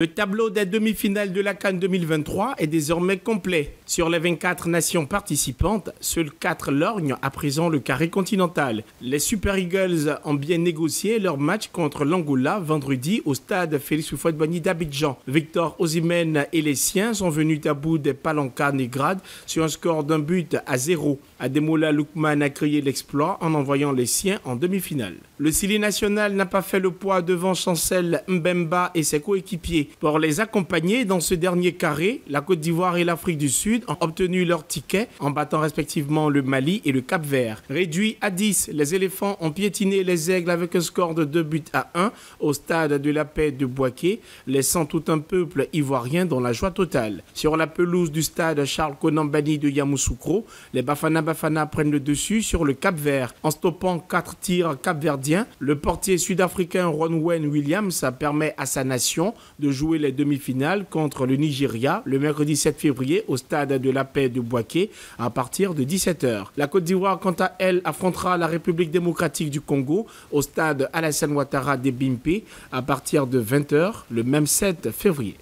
Le tableau des demi-finales de la Cannes 2023 est désormais complet. Sur les 24 nations participantes, seuls 4 lorgnent à présent le carré continental. Les Super Eagles ont bien négocié leur match contre l'Angola vendredi au stade Félix Houphouët-Boigny d'Abidjan. Victor Osimhen et les siens sont venus à bout des palancas négrades sur un score d'un but à zéro. Ademola Lukman a créé l'exploit en envoyant les siens en demi-finale. Le Sili national n'a pas fait le poids devant Chancel Mbemba et ses coéquipiers. Pour les accompagner dans ce dernier carré, la Côte d'Ivoire et l'Afrique du Sud ont obtenu leur ticket en battant respectivement le Mali et le Cap Vert. Réduits à 10, les éléphants ont piétiné les aigles avec un score de 2 buts à 1 au stade de la paix de Boaké, laissant tout un peuple ivoirien dans la joie totale. Sur la pelouse du stade Charles Konambani de Yamoussoukro, les Bafana Bafana prennent le dessus sur le Cap Vert en stoppant 4 tirs Cap Verdi le portier sud-africain Ronwen Williams permet à sa nation de jouer les demi-finales contre le Nigeria le mercredi 7 février au stade de la paix de Boaké à partir de 17h. La Côte d'Ivoire, quant à elle, affrontera la République démocratique du Congo au stade Alassane Ouattara de Bimpe à partir de 20h le même 7 février.